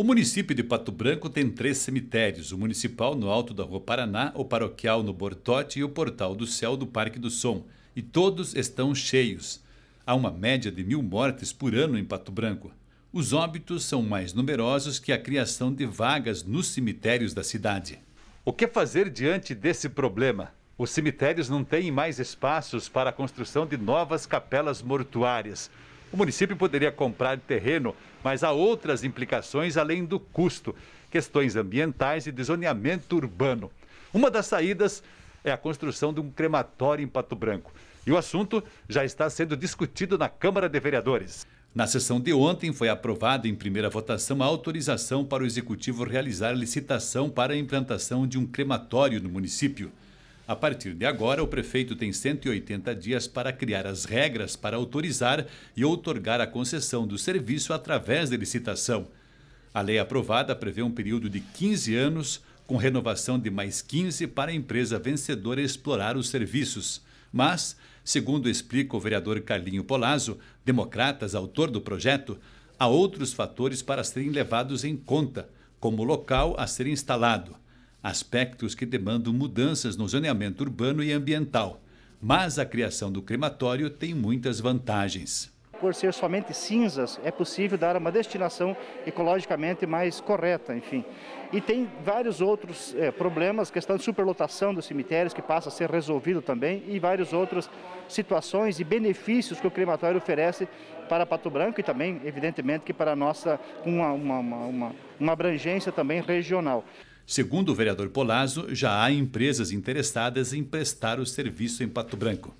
O município de Pato Branco tem três cemitérios: o municipal no Alto da Rua Paraná, o paroquial no Bortote e o Portal do Céu do Parque do Som. E todos estão cheios. Há uma média de mil mortes por ano em Pato Branco. Os óbitos são mais numerosos que a criação de vagas nos cemitérios da cidade. O que fazer diante desse problema? Os cemitérios não têm mais espaços para a construção de novas capelas mortuárias. O município poderia comprar terreno, mas há outras implicações além do custo, questões ambientais e de zoneamento urbano. Uma das saídas é a construção de um crematório em Pato Branco. E o assunto já está sendo discutido na Câmara de Vereadores. Na sessão de ontem, foi aprovada em primeira votação a autorização para o Executivo realizar licitação para a implantação de um crematório no município. A partir de agora, o prefeito tem 180 dias para criar as regras para autorizar e outorgar a concessão do serviço através de licitação. A lei aprovada prevê um período de 15 anos, com renovação de mais 15 para a empresa vencedora explorar os serviços. Mas, segundo explica o vereador Carlinho Polazzo, democratas, autor do projeto, há outros fatores para serem levados em conta, como o local a ser instalado aspectos que demandam mudanças no zoneamento urbano e ambiental. Mas a criação do crematório tem muitas vantagens. Por ser somente cinzas, é possível dar uma destinação ecologicamente mais correta, enfim. E tem vários outros é, problemas, questão de superlotação dos cemitérios, que passa a ser resolvido também, e várias outras situações e benefícios que o crematório oferece para Pato Branco e também, evidentemente, que para a nossa, uma, uma, uma, uma abrangência também regional. Segundo o vereador Polazzo, já há empresas interessadas em prestar o serviço em Pato Branco.